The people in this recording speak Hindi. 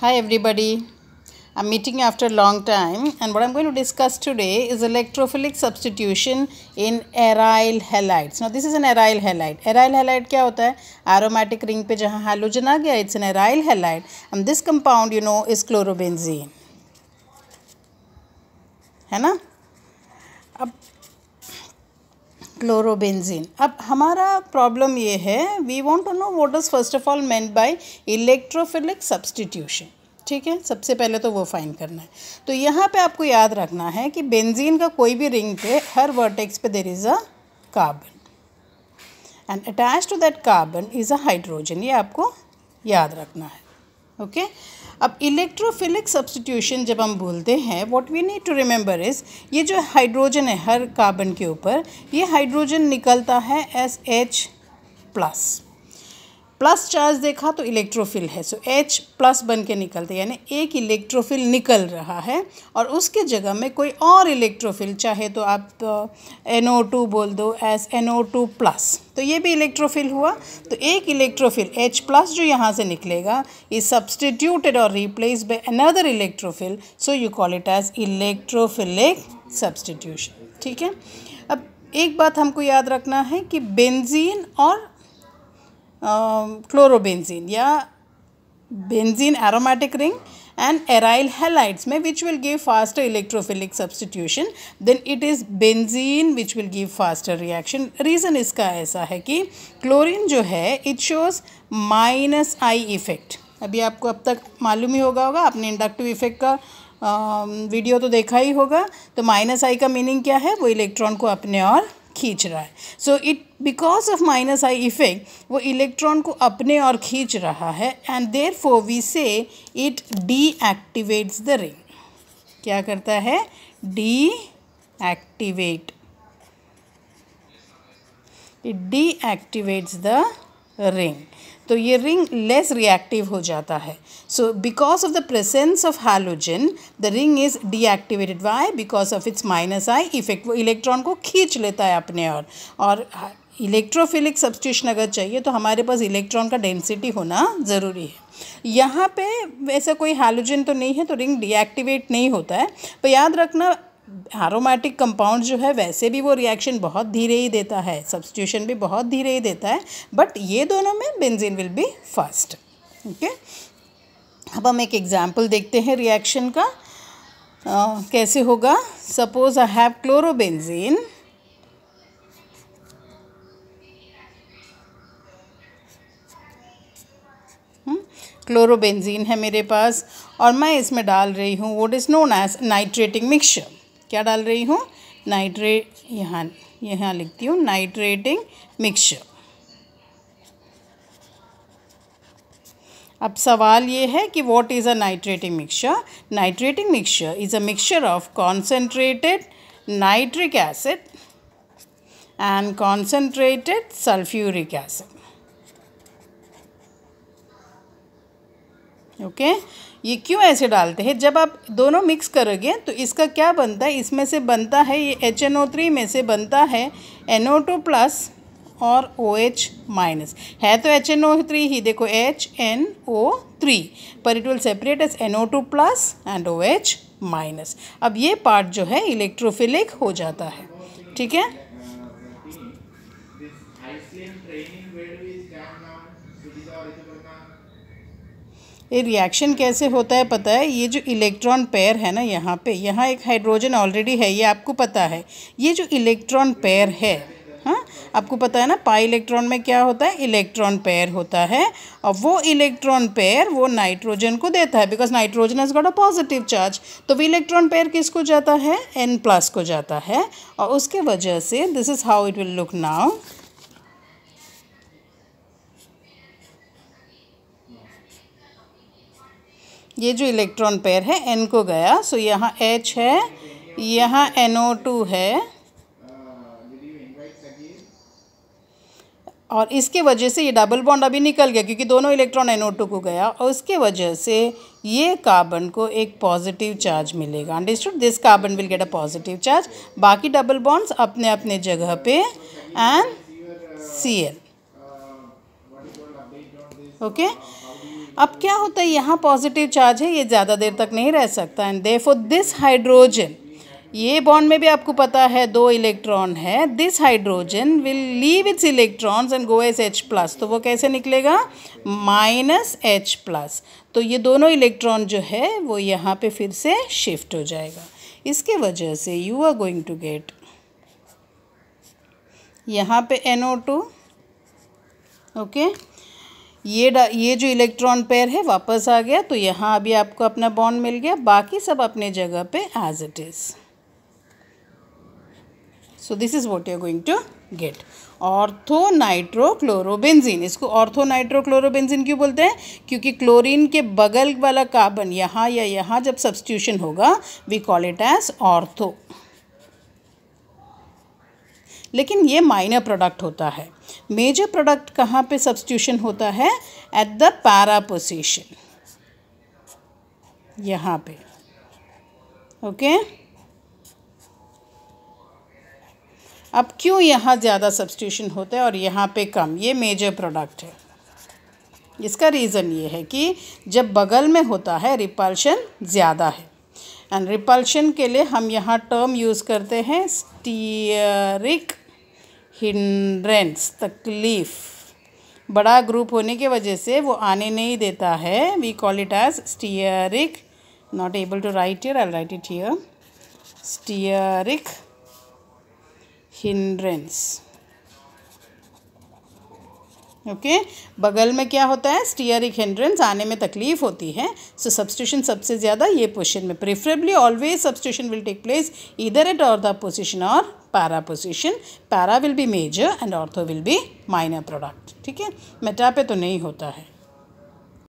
Hi everybody. I'm meeting after a long time and what I'm going to discuss today is electrophilic substitution in aryl halides. Now this is an aryl halide. Aryl halide क्या होता है Aromatic ring पे halogen आ गया it's an aryl halide and this compound you know is chlorobenzene. है ना क्लोरोबेंजीन अब हमारा प्रॉब्लम ये है we want to know what is first of all meant by electrophilic substitution ठीक है सबसे पहले तो वो फाइन करना है तो यहाँ पे आपको याद रखना है कि बेंजीन का कोई भी रिंग पे हर वर्टेक्स पे there is a carbon and attach to that carbon is a hydrogen ये आपको याद रखना है ओके अब इलेक्ट्रोफिलिक सब्सटीट्यूशन जब हम बोलते हैं what we need to remember is ये जो हाइड्रोजन है हर कार्बन के ऊपर ये हाइड्रोजन निकलता है as H plus plus charge देखा तो इलेक्ट्रोफिल है सो एच प्लस बन के निकलते यानी एक इलेक्ट्रोफिल निकल रहा है और उसके जगह में कोई और इलेक्ट्रोफिल चाहे तो आप एन ओ टू बोल दो as N O two plus तो ये भी इलेक्ट्रोफिल हुआ तो एक इलेक्ट्रोफिल एच प्लस जो यहाँ से निकलेगा इज सब्सटीट्यूटेड और replace by another electrophile so you call it as electrophilic substitution ठीक है अब एक बात हमको याद रखना है कि बेंजीन और क्लोरोबेंजीन या benzene aromatic ring and aryl halides में which will give faster electrophilic substitution then it is benzene which will give faster reaction reason इसका ऐसा है कि क्लोरीन जो है it shows minus I effect अभी आपको अब तक मालूम ही होगा होगा आपने इंडक्टिव इफेक्ट का आ, um, वीडियो तो देखा ही होगा तो माइनस आई का मीनिंग क्या है वो इलेक्ट्रॉन को अपने और खींच रहा है so it because of minus I effect वो इलेक्ट्रॉन को अपने और खींच रहा है and therefore we say it deactivates the ring क्या करता है deactivate it deactivates the ring तो ये रिंग लेस रिएक्टिव हो जाता है so because of the presence of halogen the ring is deactivated why because of its minus I effect वो इलेक्ट्रॉन को खींच लेता है अपने और और इलेक्ट्रोफिलिक हाँ, सब्सटिट्यूशन अगर चाहिए तो हमारे पास इलेक्ट्रॉन का डेंसिटी होना ज़रूरी है यहाँ पे वैसा कोई हैलोजन तो नहीं है तो रिंग डीएक्टिवेट नहीं होता है पर याद रखना एरोमेटिक कंपाउंड जो है वैसे भी वो रिएक्शन बहुत धीरे ही देता है सब्सिट्यूशन भी बहुत धीरे ही देता है बट ये दोनों में benzene will be fast okay अब हम एक एग्जाम्पल देखते हैं रिएक्शन का आ, कैसे होगा suppose I have chlorobenzene chlorobenzene है मेरे पास और मैं इसमें डाल रही हूँ what is known as nitrating mixture क्या डाल रही हूँ नाइट्रेट यहाँ यहाँ लिखती हूँ नाइट्रेटिंग मिक्सचर अब सवाल ये है कि what is a nitrating mixture nitrating mixture is a mixture of concentrated nitric acid and concentrated sulphuric acid okay ये क्यों ऐसे डालते हैं जब आप दोनों मिक्स करोगे तो इसका क्या बनता है इसमें से बनता है ये एच एन ओ थ्री में से बनता है एन ओ टू प्लस और ओ एच माइनस है तो एच एन ओ थ्री ही देखो एच एन ओ थ्री पर it will separate as N O two plus and O H minus अब ये पार्ट जो है इलेक्ट्रोफिलिक हो जाता है ठीक है ये रिएक्शन कैसे होता है पता है ये जो इलेक्ट्रॉन पेयर है ना यहाँ पे यहाँ एक हाइड्रोजन ऑलरेडी है ये आपको पता है ये जो इलेक्ट्रॉन पेयर है हाँ आपको पता है ना पाई इलेक्ट्रॉन में क्या होता है इलेक्ट्रॉन पेयर होता है और वो इलेक्ट्रॉन पेयर वो नाइट्रोजन को देता है because nitrogen is got a positive charge तो वो इलेक्ट्रॉन पेयर किसको जाता है एन प्लस को जाता है और उसके वजह से this is how it will look now ये जो इलेक्ट्रॉन पेयर है एन को गया सो यहाँ एच है यहाँ एन ओ टू है और इसके वजह से ये डबल बॉन्ड अभी निकल गया क्योंकि दोनों इलेक्ट्रॉन एन ओ टू को गया और उसके वजह से ये कार्बन को एक पॉजिटिव चार्ज मिलेगा understood this carbon will get a positive charge बाकी डबल बॉन्ड्स अपने अपने जगह पे and C L okay okay? अब क्या होता है यहाँ पॉजिटिव चार्ज है ये ज़्यादा देर तक नहीं रह सकता एंड दे दिस हाइड्रोजन ये बॉन्ड में भी आपको पता है दो इलेक्ट्रॉन है this hydrogen will leave its electrons and go as H plus तो वो कैसे निकलेगा माइनस एच प्लस तो ये दोनों इलेक्ट्रॉन जो है वो यहाँ पे फिर से शिफ्ट हो जाएगा इसके वजह से you are going to get यहाँ पे एन ओ टू ओके ये ये जो इलेक्ट्रॉन पेयर है वापस आ गया तो यहाँ अभी आपको अपना बॉन्ड मिल गया बाकी सब अपने जगह पे as it is so this is what you going to get ortho nitrochlorobenzene इसको ऑर्थो नाइट्रोक्लोरोबेंजीन क्यों बोलते हैं क्योंकि क्लोरीन के बगल वाला कार्बन यहाँ या यहाँ जब सब्सटीट्यूशन होगा we call it as ortho लेकिन ये माइनर प्रोडक्ट होता है मेजर प्रोडक्ट कहाँ पे सब्सटीट्यूशन होता है एट द पैरा पोजिशन यहाँ पे ओके अब क्यों यहाँ ज़्यादा सब्सटीट्यूशन होता है और यहाँ पे कम ये मेजर प्रोडक्ट है इसका रीज़न ये है कि जब बगल में होता है रिपल्शन ज़्यादा है एंड रिपल्शन के लिए हम यहाँ टर्म यूज़ करते हैं स्टीरिक हिंड्रेंस तकलीफ बड़ा ग्रुप होने के वजह से वो आने नहीं देता है we call it as steric not able to write here I write it here steric hindrance okay okay? बगल में क्या होता है स्टीयरिक हेंड्रेंस आने में तकलीफ होती है सो सब्सटिट्यूशन सबसे ज़्यादा ये पोजिशन में preferably always substitution will take place इधर एट और पोजिशन और para position para will be major and ortho will be minor product ठीक है मेटा पे तो नहीं होता है